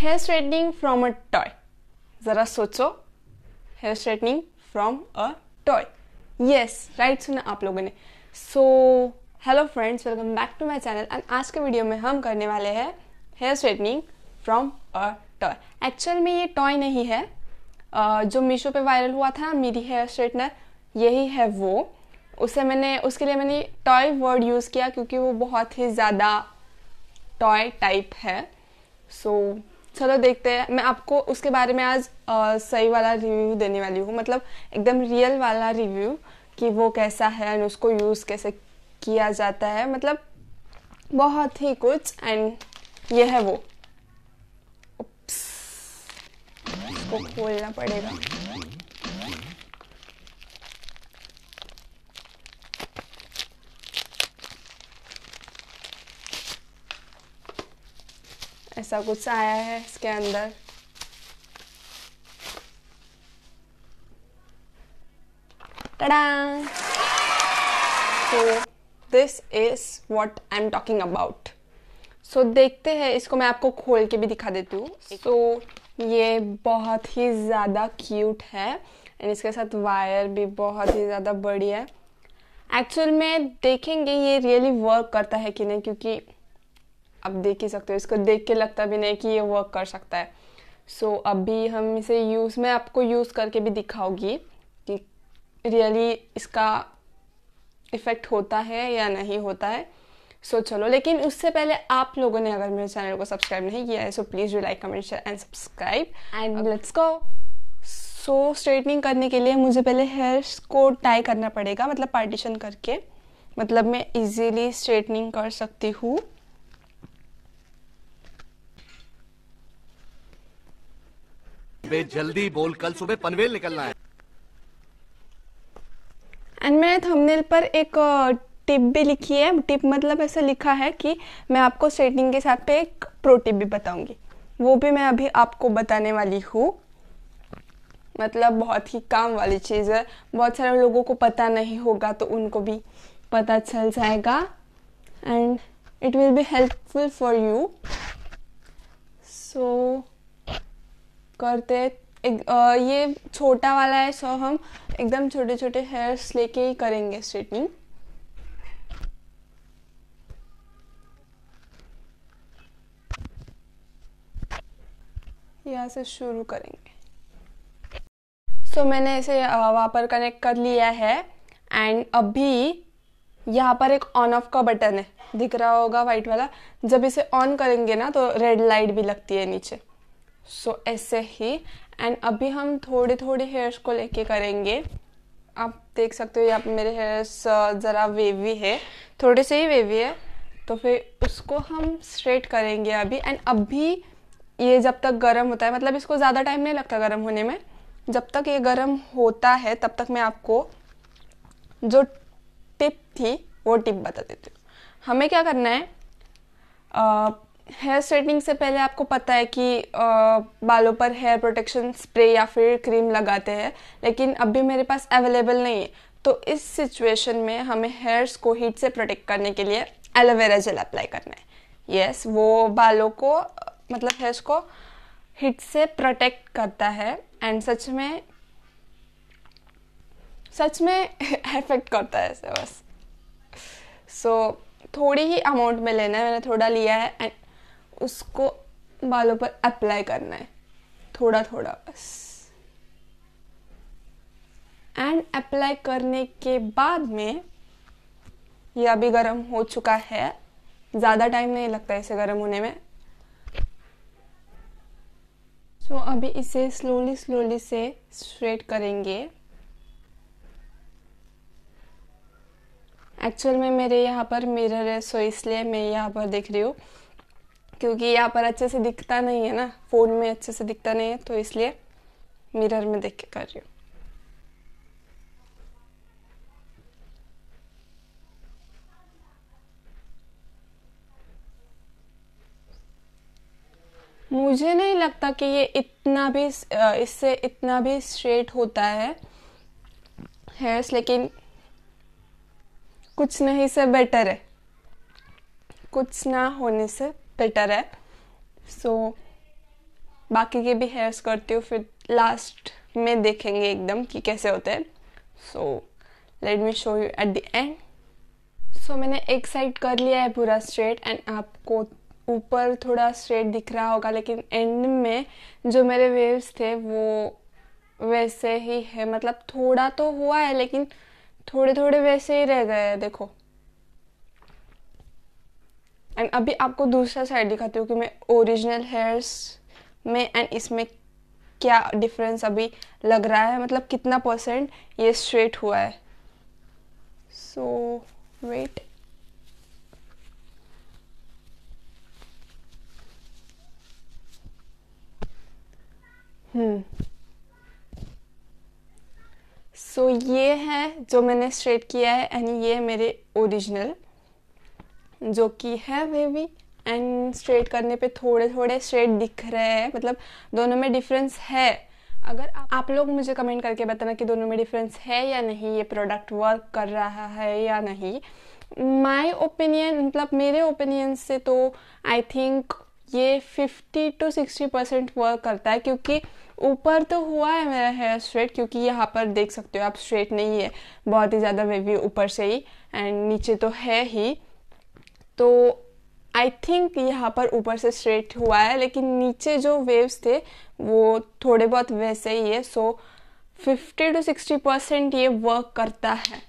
hair straightening from a toy ज़रा सोचो hair straightening from a toy yes right सुना आप लोगों ने so hello friends welcome back to my channel and आज के वीडियो में हम करने वाले हैं hair straightening from a toy actual में ये टॉय नहीं है जो मीशो पे वायरल हुआ था मेरी हेयर स्ट्रेटनर यही है वो उसे मैंने उसके लिए मैंने टॉय वर्ड यूज़ किया क्योंकि वो बहुत ही ज़्यादा टॉय टाइप है सो so, चलो देखते हैं मैं आपको उसके बारे में आज आ, सही वाला रिव्यू देने वाली हूँ मतलब एकदम रियल वाला रिव्यू कि वो कैसा है एंड उसको यूज़ कैसे किया जाता है मतलब बहुत ही कुछ एंड ये है वो उसको खोलना पड़ेगा ऐसा कुछ आया है इसके अंदर ta this is what I am talking about so देखते हैं इसको मैं आपको खोल के भी दिखा देती हूँ सो so, ये बहुत ही ज़्यादा क्यूट है एंड इसके साथ वायर भी बहुत ही ज़्यादा बड़ी है एक्चुअल में देखेंगे ये रियली वर्क करता है कि नहीं क्योंकि आप देख ही सकते हो इसको देख के लगता भी नहीं कि ये वर्क कर सकता है सो so, अभी हम इसे यूज़ मैं आपको यूज़ करके भी दिखाऊंगी कि रियली इसका इफ़ेक्ट होता है या नहीं होता है सो so, चलो लेकिन उससे पहले आप लोगों ने अगर मेरे चैनल को सब्सक्राइब नहीं किया है so please you like comment share and subscribe and let's go so straightening करने के लिए मुझे पहले हेयर को टाई करना पड़ेगा मतलब पार्टीशन करके मतलब मैं इजीली स्ट्रेटनिंग कर सकती हूँ बे जल्दी बोल कल सुबह पनवेल निकलना है एंड मैंने थंबनेल पर एक टिप भी लिखी है टिप मतलब ऐसा लिखा है कि मैं आपको स्ट्रेटनिंग के साथ पे एक प्रो टिप भी बताऊंगी वो भी मैं अभी आपको बताने वाली हूँ मतलब बहुत ही काम वाली चीज़ है बहुत सारे लोगों को पता नहीं होगा तो उनको भी पता चल जाएगा and it will be helpful for you so करते एक ये छोटा वाला है सो हम एकदम छोटे छोटे हेयर्स लेके ही करेंगे स्ट्रेटनिंग यहाँ से शुरू करेंगे सो so, मैंने इसे वहाँ पर कनेक्ट कर लिया है एंड अभी यहाँ पर एक ऑन ऑफ का बटन है दिख रहा होगा वाइट वाला जब इसे ऑन करेंगे ना तो रेड लाइट भी लगती है नीचे सो so, ऐसे ही एंड अभी हम थोड़े थोड़े हेयर्स को लेके करेंगे आप देख सकते हो यहाँ पे मेरे हेयर्स ज़रा वेवी है थोड़े से ही वेवी है तो फिर उसको हम स्ट्रेट करेंगे अभी एंड अभी ये जब तक गर्म होता है मतलब इसको ज़्यादा टाइम नहीं लगता गर्म होने में जब तक ये गर्म होता है तब तक मैं आपको जो टिप थी वो टिप बता देती हूँ हमें क्या करना है हेयर स्ट्रेटनिंग से पहले आपको पता है कि आ, बालों पर हेयर प्रोटेक्शन स्प्रे या फिर क्रीम लगाते हैं लेकिन अभी मेरे पास अवेलेबल नहीं है तो इस सिचुएशन में हमें हेयर्स को हीट से प्रोटेक्ट करने के लिए एलोवेरा जेल अप्लाई करना है यस yes, वो बालों को मतलब हेयर्स को हीट से प्रोटेक्ट करता है एंड सच में सच में इफेक्ट करता है बस सो so, थोड़ी ही अमाउंट में लेना है मैंने थोड़ा लिया है एंड उसको बालों पर अप्लाई करना है थोड़ा थोड़ा बस एंड अप्लाई करने के बाद में ये अभी गर्म हो चुका है ज़्यादा टाइम नहीं लगता इसे गर्म होने में सो so, अभी इसे स्लोली स्लोली से स्ट्रेट करेंगे एक्चुअल में मेरे यहाँ पर मिरर है सो इसलिए मैं यहाँ पर देख रही हूँ क्योंकि यहाँ पर अच्छे से दिखता नहीं है ना फ़ोन में अच्छे से दिखता नहीं है तो इसलिए मिरर में देख के कर रही हूँ मुझे नहीं लगता कि ये इतना भी इससे इतना भी स्ट्रेट होता है हेयर्स लेकिन कुछ नहीं से बेटर है कुछ ना होने से बेटर है सो so, बाकी के भी हेयर्स करती हूँ फिर लास्ट में देखेंगे एकदम कि कैसे होते हैं so let me show you at the end so मैंने एक साइड कर लिया है पूरा स्ट्रेट एंड आपको ऊपर थोड़ा स्ट्रेट दिख रहा होगा लेकिन एंड में जो मेरे वेव्स थे वो वैसे ही है मतलब थोड़ा तो हुआ है लेकिन थोड़े थोड़े वैसे ही रह गए हैं देखो एंड अभी आपको दूसरा साइड दिखाती हूँ कि मैं ओरिजिनल हेयर्स में एंड इसमें क्या डिफरेंस अभी लग रहा है मतलब कितना परसेंट ये स्ट्रेट हुआ है so so, wait hmm so so, ये है जो मैंने स्ट्रेट किया है एंड ये मेरे ओरिजिनल जो कि है वेवी एंड स्ट्रेट करने पे थोड़े थोड़े स्ट्रेट दिख रहे हैं मतलब दोनों में डिफरेंस है अगर आप, आप लोग मुझे कमेंट करके बताना कि दोनों में डिफरेंस है या नहीं ये प्रोडक्ट वर्क कर रहा है या नहीं माय ओपिनियन मतलब मेरे ओपिनियन से तो आई थिंक ये 50 टू 60 परसेंट वर्क करता है क्योंकि ऊपर तो हुआ है मेरा हेयर स्ट्रेट क्योंकि यहाँ पर देख सकते हो आप स्ट्रेट नहीं है बहुत ही ज़्यादा वेवी ऊपर से ही एंड नीचे तो है ही तो आई थिंक यहाँ पर ऊपर से स्ट्रेट हुआ है लेकिन नीचे जो वेव्स थे वो थोड़े बहुत वैसे ही है so fifty to sixty percent ये वर्क करता है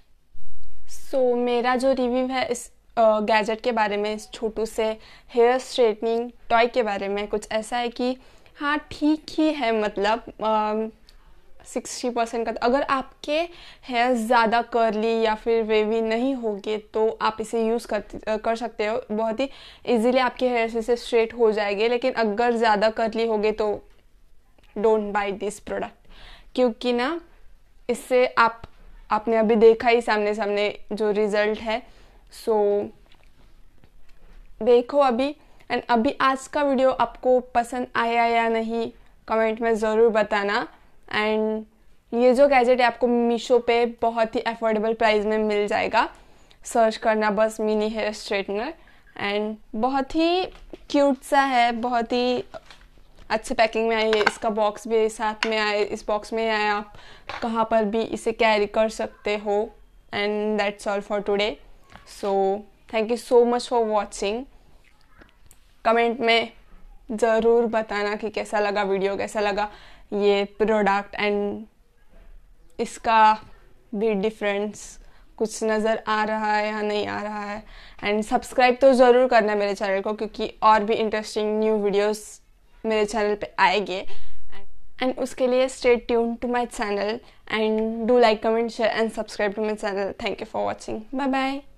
सो so, मेरा जो रिव्यू है इस गैजेट uh, के बारे में इस छोटू से हेयर स्ट्रेटनिंग टॉय के बारे में कुछ ऐसा है कि हाँ ठीक ही है मतलब uh, सिक्सटी परसेंट का तो अगर आपके हेयर ज़्यादा करली या फिर वेवी नहीं होगी तो आप इसे यूज़ कर कर सकते हो बहुत ही इजीली आपके हेयर इसे स्ट्रेट हो जाएंगे लेकिन अगर ज़्यादा करली होगे तो डोंट बाई दिस प्रोडक्ट क्योंकि ना इससे आप आपने अभी देखा ही सामने सामने जो रिज़ल्ट है सो so, देखो अभी एंड अभी आज का वीडियो आपको पसंद आया या नहीं कमेंट में ज़रूर बताना एंड ये जो गैजेट है आपको मीशो पे बहुत ही अफोर्डेबल प्राइस में मिल जाएगा सर्च करना बस मिनी हेयर स्ट्रेटनर एंड बहुत ही क्यूट सा है बहुत ही अच्छे पैकिंग में आई है इसका बॉक्स भी साथ में आए इस बॉक्स में आए आप कहाँ पर भी इसे कैरी कर सकते हो and that's all for today so thank you so much for watching comment में ज़रूर बताना कि कैसा लगा वीडियो कैसा लगा ये प्रोडक्ट एंड इसका भी डिफरेंस कुछ नज़र आ रहा है या नहीं आ रहा है एंड सब्सक्राइब तो ज़रूर करना मेरे चैनल को क्योंकि और भी इंटरेस्टिंग न्यू वीडियोस मेरे चैनल पे आएंगे एंड उसके लिए stay tune to my channel and do like comment share and subscribe to my channel thank you for watching bye bye